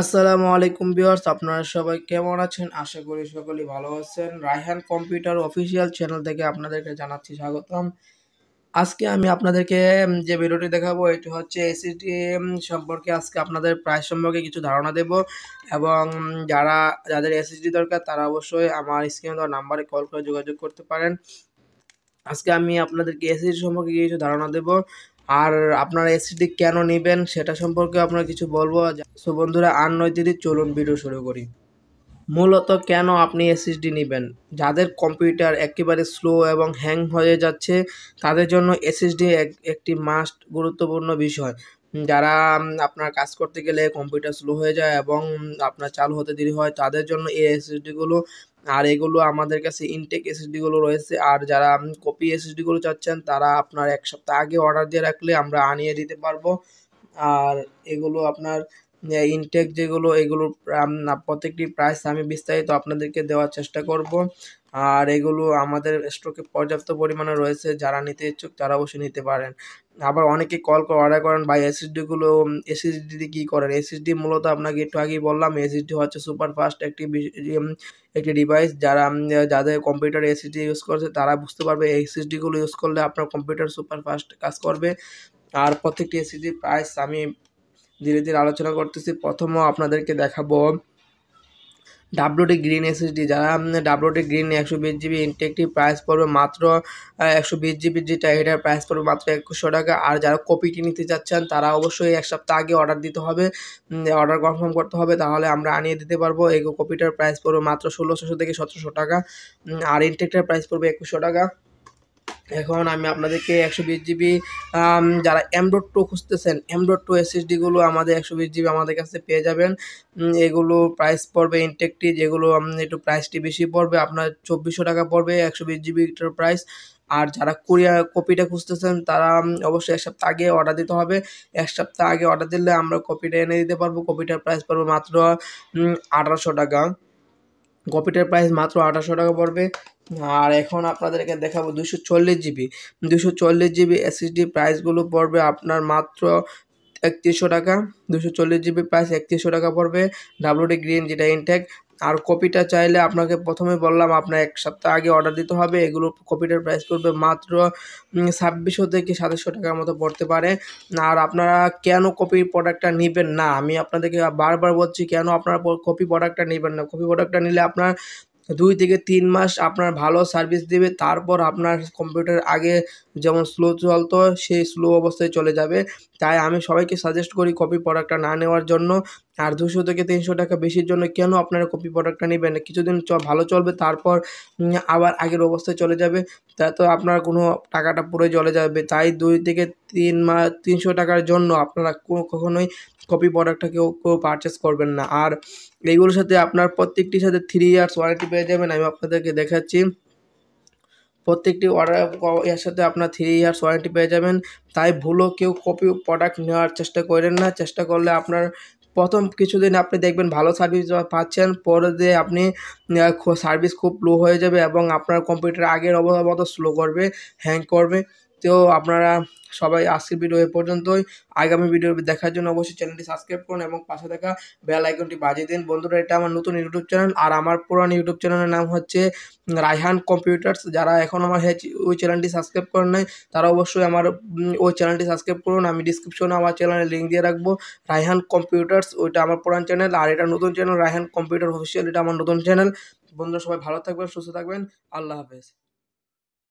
আসসালামু আলাইকুম ভিউয়ার্স আপনারা সবাই কেমন আছেন আশা করি সকলেই ভালো আছেন রায়হান কম্পিউটার অফিসিয়াল চ্যানেল থেকে আপনাদেরকে জানাচ্ছি স্বাগতম আজকে আমি আপনাদেরকে যে ভিডিওটি দেখাবো এটি হচ্ছে এসিটি সম্পর্কে আজকে আপনাদের প্রাইস সম্পর্কে কিছু ধারণা দেব এবং যারা যাদের এসএসডি দরকার তারা অবশ্যই আমার স্ক্রিনে দেওয়া নাম্বারে কল করে যোগাযোগ করতে পারেন আজকে আমি আপনাদেরকে এসএসডি সম্পর্কে কিছু ধারণা দেব আর আপনারা এসিডি কেন নেবেন সেটা সম্পর্কে আপনার কিছু বলবো সো বন্ধুরা আর নয় দিদি চলুন ভিডিও শুরু করি মূলত কেন আপনি এসএসডি নেবেন যাদের কম্পিউটার একেবারে স্লো এবং হ্যাং হয়ে যাচ্ছে তাদের জন্য এসএসডি একটি মাস্ট গুরুত্বপূর্ণ বিষয় যারা আপনার কাজ করতে গেলে কম্পিউটার স্লো হয়ে যায় এবং আপনার চালু হতে দেরি হয় তাদের জন্য এই এসএসডিগুলো আর এগুলো আমাদের কাছে ইনটেক এসএসডিগুলো রয়েছে আর যারা কপি এসএসডিগুলো চাচ্ছেন তারা আপনার এক সপ্তাহ আগে অর্ডার দিয়ে রাখলে আমরা আনিয়ে দিতে পারবো আর এগুলো আপনার ইনটেক যেগুলো এগুলো প্রত্যেকটি প্রাইস আমি বিস্তারিত আপনাদেরকে দেওয়ার চেষ্টা করব আর এগুলো আমাদের স্টকে পর্যাপ্ত পরিমাণে রয়েছে যারা নিতে ইচ্ছুক তারা অবশ্যই নিতে পারেন আবার অনেকে কল করে অর্ডার করেন বা এসএসডিগুলো এসএসডিতে কী করেন এসএসডি মূলত আপনাকে একটু আগেই বললাম এসএসডি হচ্ছে সুপার ফাস্ট একটি একটি ডিভাইস যারা যাদের কম্পিউটার এসএসডি ইউজ করছে তারা বুঝতে পারবে এসএসডিগুলো ইউজ করলে আপনার কম্পিউটার সুপার ফাস্ট কাজ করবে আর প্রত্যেকটি এসএসডির প্রাইস আমি ধীরে ধীরে আলোচনা করতেছি প্রথমও আপনাদেরকে দেখাবো ডাব্লুটি গ্রিন এসএসডি যারা ডাব্লুটি গ্রিন একশো বিশ জিবি ইন্টেকটি প্রাইস পড়বে মাত্র একশো বিশ জিবি যেটা এটার প্রাইস পড়বে মাত্র একুশশো টাকা আর যারা কপিটি নিতে চাচ্ছেন তারা অবশ্যই এক সপ্তাহ আগে অর্ডার দিতে হবে অর্ডার কনফার্ম করতে হবে তাহলে আমরা আনিয়ে দিতে পারবো এই কপিটার প্রাইস পড়বে মাত্র ষোলোশো থেকে সতেরোশো টাকা আর ইন্টেকটার প্রাইস পড়বে একুশশো টাকা এখন আমি আপনাদেরকে একশো বিশ জিবি যারা অ্যামডোট টু খুঁজতেছেন অ্যামডোট টু এসএসডিগুলো আমাদের একশো বিশ জিবি আমাদের কাছে পেয়ে যাবেন এগুলো প্রাইস পড়বে ইনটেকটি যেগুলো একটু প্রাইসটি বেশি পড়বে আপনার চব্বিশশো টাকা পড়বে একশো বিশ জিবিটার প্রাইস আর যারা কোরিয়া কপিটা খুঁজতেছেন তারা অবশ্যই এক সপ্তাহ আগে অর্ডার দিতে হবে এক সপ্তাহ আগে অর্ডার দিলে আমরা কপিটা এনে দিতে পারবো কপিটার প্রাইস পড়বে মাত্র আঠারোশো টাকা কপিটার প্রাইস মাত্র আঠাশশো টাকা পড়বে আর এখন আপনাদেরকে দেখাবো দুশো চল্লিশ জিবি দুশো চল্লিশ জিবি এসএসডি প্রাইসগুলো পড়বে আপনার মাত্র একত্রিশশো টাকা দুশো চল্লিশ জিবি প্রাইস একত্রিশশো টাকা পড়বে ডাব্লুডি গ্রিন যেটা ইনটেক আর কপিটা চাইলে আপনাকে প্রথমে বললাম আপনার এক সপ্তাহ আগে অর্ডার দিতে হবে এগুলো কপিটার প্রাইস পড়বে মাত্র ছাব্বিশশো থেকে সাতাশশো টাকার মতো পড়তে পারে আর আপনারা কেন কপির প্রোডাক্টটা নেবেন না আমি আপনাদেরকে বারবার বলছি কেন আপনারা কপি প্রোডাক্টটা নেবেন না কপি প্রোডাক্টটা নিলে আপনার দুই থেকে তিন মাস আপনার ভালো সার্ভিস দেবে তারপর আপনার কম্পিউটার আগে যেমন স্লো চলতো সেই স্লো অবস্থায় চলে যাবে তাই আমি সবাইকে সাজেস্ট করি কপি প্রোডাক্টটা না নেওয়ার জন্য আর দুশো থেকে তিনশো টাকা বেশির জন্য কেন আপনারা কপি প্রোডাক্টটা নেবেন কিছুদিন ভালো চলবে তারপর আবার আগের অবস্থায় চলে যাবে তো আপনার কোনো টাকাটা পুরো জলে যাবে তাই দুই থেকে তিন মা তিনশো টাকার জন্য আপনারা কখনোই কপি প্রোডাক্টটা কেউ কেউ পারচেস করবেন না আর এইগুলোর সাথে আপনার প্রত্যেকটির সাথে থ্রি ইয়ার্স ওয়ারেন্টি পেয়ে যাবেন আমি আপনাদেরকে দেখাচ্ছি প্রত্যেকটি অর্ডার সাথে আপনার থ্রি ইয়ার্স ওয়ারেন্টি পেয়ে যাবেন তাই ভুলও কেউ কপি প্রোডাক্ট নেওয়ার চেষ্টা করেন না চেষ্টা করলে আপনার প্রথম কিছুদিন আপনি দেখবেন ভালো সার্ভিস পাচ্ছেন পরে দিয়ে আপনি সার্ভিস খুব লো হয়ে যাবে এবং আপনার কম্পিউটার আগের অবস্থা মতো স্লো করবে হ্যাং করবে তো আপনারা সবাই আজকের ভিডিও এ পর্যন্তই আগামী ভিডিও দেখার জন্য অবশ্যই চ্যানেলটি সাবস্ক্রাইব করুন এবং পাশে থাকা বেল আইকনটি বাজিয়ে দিন বন্ধুরা এটা আমার নতুন ইউটিউব চ্যানেল আর আমার পুরানো ইউটিউব চ্যানেলের নাম হচ্ছে রায়হান কম্পিউটার্স যারা এখন আমার ওই চ্যানেলটি সাবস্ক্রাইব করেন নাই তারা অবশ্যই আমার ওই চ্যানেলটি সাবস্ক্রাইব করুন আমি ডিসক্রিপশনে আমার চ্যানেলের লিঙ্ক দিয়ে রাখবো রায়হান কম্পিউটার্স ওইটা আমার পুরান চ্যানেল আর এটা নতুন চ্যানেল রায়হান কম্পিউটার অফিসিয়াল এটা আমার নতুন চ্যানেল বন্ধুরা সবাই ভালো থাকবেন সুস্থ থাকবেন আল্লাহ হাফেজ